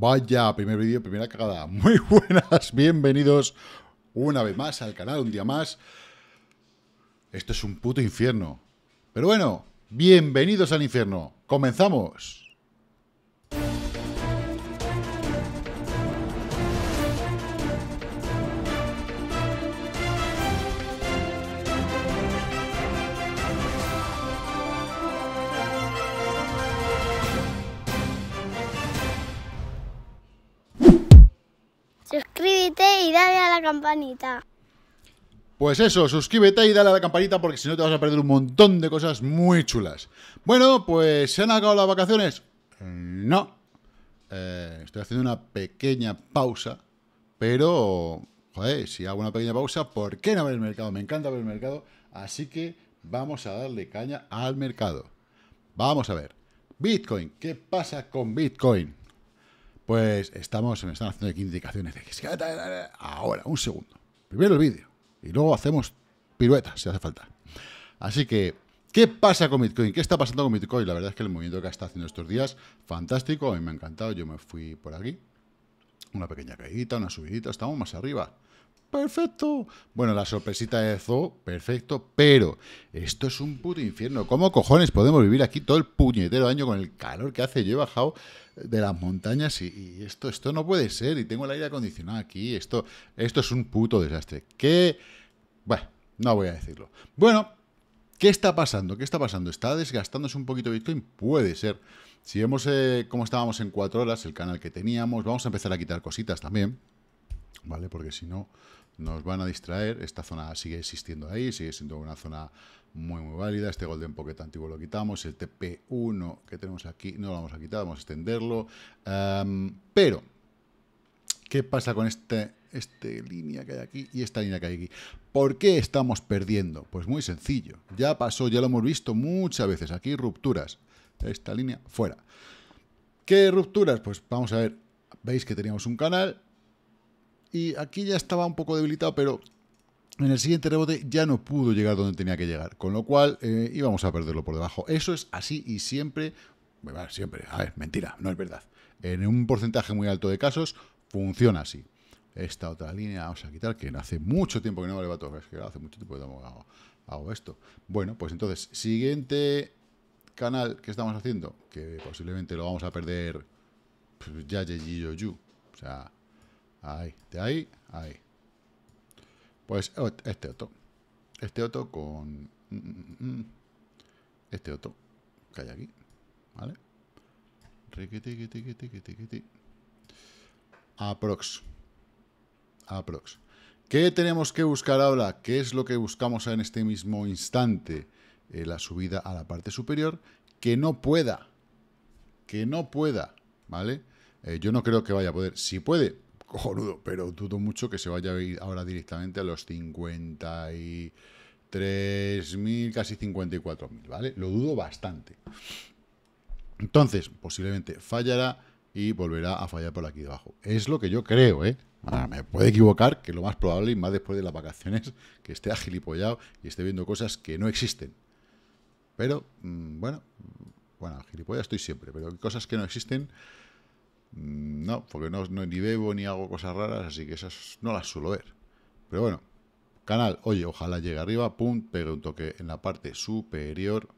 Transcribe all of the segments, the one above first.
Vaya, primer vídeo, primera cagada. Muy buenas, bienvenidos una vez más al canal, un día más. Esto es un puto infierno. Pero bueno, bienvenidos al infierno. Comenzamos. campanita. Pues eso, suscríbete y dale a la campanita porque si no te vas a perder un montón de cosas muy chulas. Bueno, pues ¿se han acabado las vacaciones? Eh, no. Eh, estoy haciendo una pequeña pausa, pero, joder, si hago una pequeña pausa, ¿por qué no ver el mercado? Me encanta ver el mercado, así que vamos a darle caña al mercado. Vamos a ver. Bitcoin, ¿qué pasa con Bitcoin? Pues estamos, me están haciendo aquí indicaciones de que ahora, un segundo. Primero el vídeo y luego hacemos piruetas si hace falta. Así que, ¿qué pasa con Bitcoin? ¿Qué está pasando con Bitcoin? La verdad es que el movimiento que está haciendo estos días, fantástico, a mí me ha encantado. Yo me fui por aquí, una pequeña caída, una subidita, estamos más arriba perfecto. Bueno, la sorpresita de Zoo, perfecto, pero esto es un puto infierno. ¿Cómo cojones podemos vivir aquí todo el puñetero año con el calor que hace? Yo he bajado de las montañas y, esto, esto no puede ser. Y tengo el aire acondicionado aquí. Esto, esto es un puto desastre. ¿Qué? Bueno, no voy a decirlo. Bueno, ¿qué está pasando? ¿Qué está pasando? ¿Está desgastándose un poquito Bitcoin? Puede ser. Si vemos eh, cómo estábamos en cuatro horas, el canal que teníamos, vamos a empezar a quitar cositas también. ¿vale? Porque si no, nos van a distraer. Esta zona sigue existiendo ahí, sigue siendo una zona muy, muy válida. Este Golden Pocket antiguo lo quitamos. El TP1 que tenemos aquí no lo vamos a quitar, vamos a extenderlo. Em, pero, ¿qué pasa con este, este línea que hay aquí y esta línea que hay aquí? ¿Por qué estamos perdiendo? Pues muy sencillo. Ya pasó, ya lo hemos visto muchas veces. Aquí rupturas. Esta línea fuera. ¿Qué rupturas? Pues vamos a ver. Veis que teníamos un canal, y aquí ya estaba un poco debilitado, pero en el siguiente rebote ya no pudo llegar donde tenía que llegar, con lo cual eh, íbamos a perderlo por debajo. Eso es así y siempre, bueno, siempre, a ver, mentira, no es verdad. En un porcentaje muy alto de casos funciona así. Esta otra línea vamos a quitar, que hace mucho tiempo que no me levanto, es que hace mucho tiempo que hago, esto. Bueno, pues entonces, siguiente canal que estamos haciendo, que posiblemente lo vamos a perder pues, ya, ya, o sea, Ahí, de ahí, ahí. Pues oh, este otro. Este otro con... Mm, mm, mm, este otro que hay aquí. ¿Vale? Aprox. Aprox. ¿Qué tenemos que buscar ahora? ¿Qué es lo que buscamos en este mismo instante? Eh, la subida a la parte superior. Que no pueda. Que no pueda. ¿Vale? Eh, yo no creo que vaya a poder. Si puede, cojonudo, pero dudo mucho que se vaya a ir ahora directamente a los 53.000, casi 54.000, ¿vale? Lo dudo bastante. Entonces, posiblemente fallará y volverá a fallar por aquí debajo. Es lo que yo creo, ¿eh? me puede equivocar, que lo más probable, y más después de las vacaciones, que esté agilipollado y esté viendo cosas que no existen. Pero, mm, bueno, bueno, agilipollado estoy siempre, pero cosas que no existen Mm, no, porque no, ni bebo ni hago cosas raras, así que esas no las suelo ver. Pero bueno, canal, oye, ojalá llegue arriba, pum, pegue un toque en la parte superior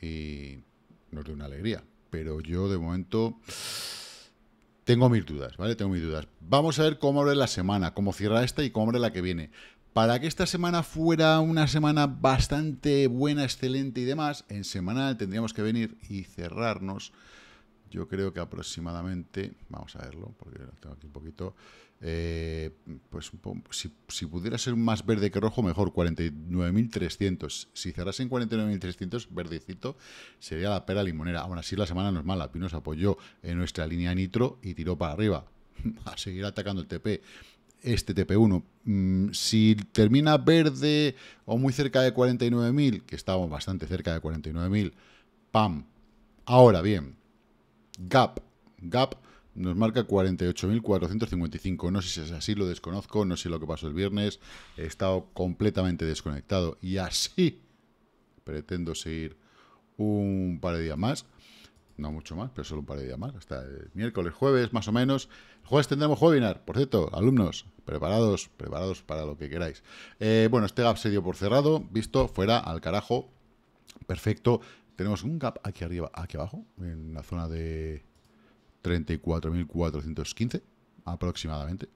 y nos dé una alegría. Pero yo de momento tengo mis dudas, ¿vale? Tengo mis dudas. Vamos a ver cómo abre la semana, cómo cierra esta y cómo abre la que viene. Para que esta semana fuera una semana bastante buena, excelente y demás, en semanal tendríamos que venir y cerrarnos yo creo que aproximadamente, vamos a verlo, porque lo tengo aquí un poquito, eh, pues si, pudiera ser más verde que rojo, mejor, 49.300. Si cerrase en 49.300, verdecito, sería la pera limonera. Aún así, la semana no es mala. se apoyó en nuestra línea nitro y tiró para arriba, a seguir atacando el TP. Este TP1, mm, si termina verde o muy cerca de 49.000, que estábamos bastante cerca de 49.000, ¡pam! Ahora bien, Gap. Gap nos marca 48.455. No sé si es así, lo desconozco, no sé lo que pasó el viernes. He estado completamente desconectado y así pretendo seguir un par de días más. No mucho más, pero solo un par de días más. Hasta el miércoles, jueves, más o menos. El jueves tendremos webinar. Por cierto, alumnos, preparados, preparados para lo que queráis. Eh, bueno, este gap se dio por cerrado. Visto, fuera, al carajo. Perfecto. Tenemos un gap aquí arriba, aquí abajo, en la zona de 34.415 aproximadamente,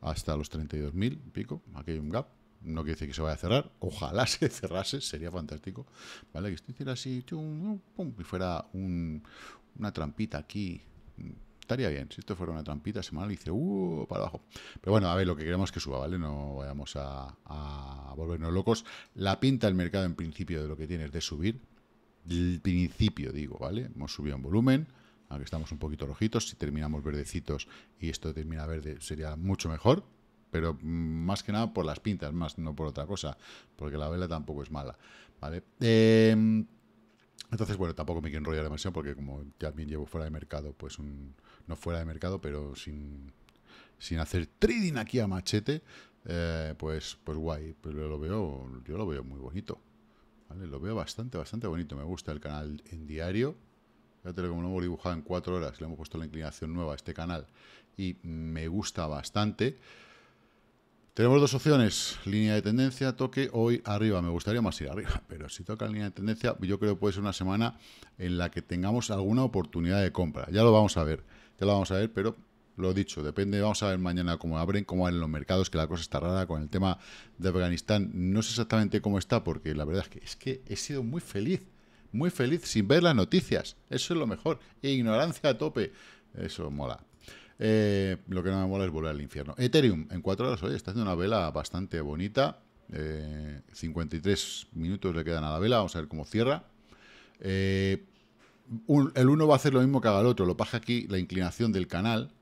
hasta los 32.000 pico. Aquí hay un gap, no quiere decir que se vaya a cerrar, ojalá se cerrase, sería fantástico. ¿Vale? Que esto hiciera así, y fuera una trampita aquí. Estaría bien, si esto fuera una trampita semanal, dice, uh, para abajo. Pero bueno, a ver, lo que queremos es que suba, ¿vale? No vayamos a, a volvernos locos. La pinta del mercado, en principio, de lo que tiene es de subir, el principio, digo, ¿vale? Hemos subido en volumen, aunque estamos un poquito rojitos, si terminamos verdecitos y esto termina verde sería mucho mejor, pero más que nada por las pintas, más no por otra cosa, porque la vela tampoco es mala, ¿vale? Em, entonces, bueno, tampoco me quiero enrollar demasiado porque como ya también llevo fuera de mercado, pues no fuera de mercado, pero sin, hacer trading aquí a machete, eh, pues, pues guay, pues lo veo, yo lo veo muy bonito. Lo veo bastante, bastante bonito. Me gusta el canal en diario. Fíjate como lo hemos dibujado en cuatro horas, le hemos puesto la inclinación nueva a este canal y me gusta bastante. Tenemos dos opciones, línea de tendencia, toque hoy arriba. Me gustaría más ir arriba, pero si toca la línea de tendencia, yo creo que puede ser una semana en la que tengamos alguna oportunidad de compra. Ya lo vamos a ver, ya lo vamos a ver, pero lo dicho, depende, vamos a ver mañana cómo abren, cómo van los mercados, que la cosa está rara con el tema de Afganistán. No sé exactamente cómo está, porque la verdad es que, es que he sido muy feliz, muy feliz sin ver las noticias. Eso es lo mejor. Ignorancia a tope. Eso mola. Eh, lo que no me mola es volver al infierno. Ethereum, en cuatro horas, hoy está haciendo una vela bastante bonita. 53 eh, minutos le quedan a la vela, vamos a ver cómo cierra. Eh, el uno va a hacer lo mismo que haga el otro. Lo paja aquí la inclinación del canal,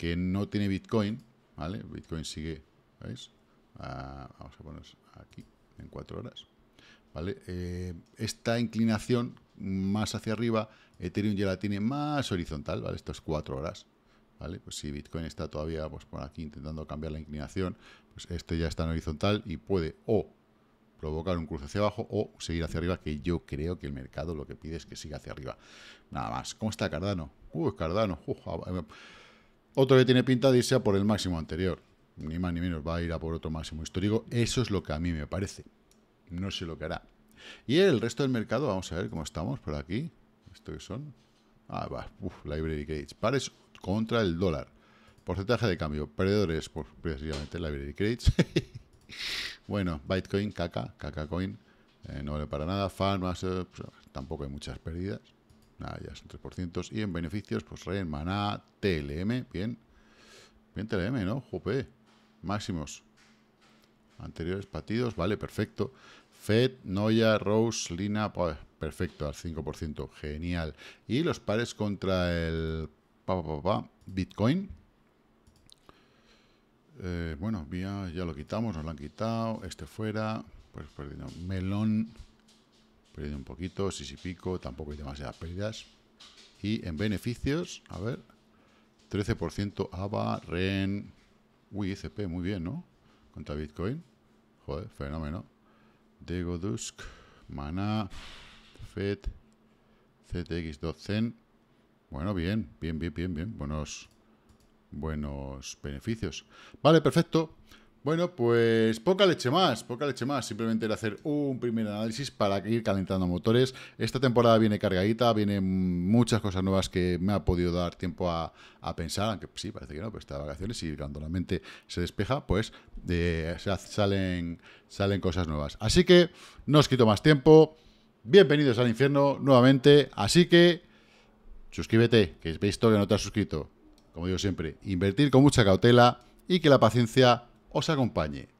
que no tiene Bitcoin, ¿vale? Bitcoin sigue, ¿veis? Ah, vamos a poner aquí, en cuatro horas, ¿vale? Eh, esta inclinación más hacia arriba, Ethereum ya la tiene más horizontal, ¿vale? Estas es horas, ¿vale? Pues si Bitcoin está todavía, pues por aquí intentando cambiar la inclinación, pues este ya está en horizontal y puede o provocar un cruce hacia abajo o seguir hacia arriba, que yo creo que el mercado lo que pide es que siga hacia arriba. Nada más. ¿Cómo está Cardano? ¡Uh, Cardano. Ah, eh, otro que tiene pinta de irse a por el máximo anterior. Ni más ni menos va a ir a por otro máximo histórico. Eso es lo que a mí me parece. No sé lo que hará. Y el resto del mercado, vamos a ver cómo estamos por aquí. ¿Esto que son? Ah, va. Library Credits. Pares contra el dólar. Porcentaje de cambio. Perdedores, pues, precisamente Library Credits. bueno, Bitcoin, caca, caca coin. Eh, no vale para nada. farmas eh, pues, tampoco hay muchas pérdidas. Nada, ya son 3%. Y en beneficios, pues Ren, Maná, TLM, bien. Bien TLM, ¿no? jp Máximos. Anteriores partidos, vale, perfecto. Fed, Noya, Rose, Lina, pues, perfecto, al 5%, genial. Y los pares contra el Bitcoin. Eh, bueno, ya, ya lo quitamos, nos lo han quitado. Este fuera, pues perdido. Pues, Melón, Perdido un poquito, si sí pico, tampoco hay demasiadas pérdidas. Y en beneficios, a ver, 13% ABA, REN, uy, e muy bien, ¿no? Contra Bitcoin, joder, fenómeno. Degodusk, Mana, FED, CTX2 Bueno, bien, bien, bien, bien, bien, buenos, buenos beneficios. Vale, perfecto. Bueno, pues poca leche más, poca leche más. Simplemente era hacer un primer análisis para ir calentando motores. Esta temporada viene cargadita, vienen muchas cosas nuevas que me ha podido dar tiempo a, pensar, aunque sí, parece que no, pues está de vacaciones y cuando la mente se despeja, pues eh, salen, salen cosas nuevas. Así que no os quito más tiempo. Bienvenidos al infierno nuevamente. Así que suscríbete, que es visto que no te has suscrito. Como digo siempre, invertir con mucha cautela y que la paciencia os acompañe.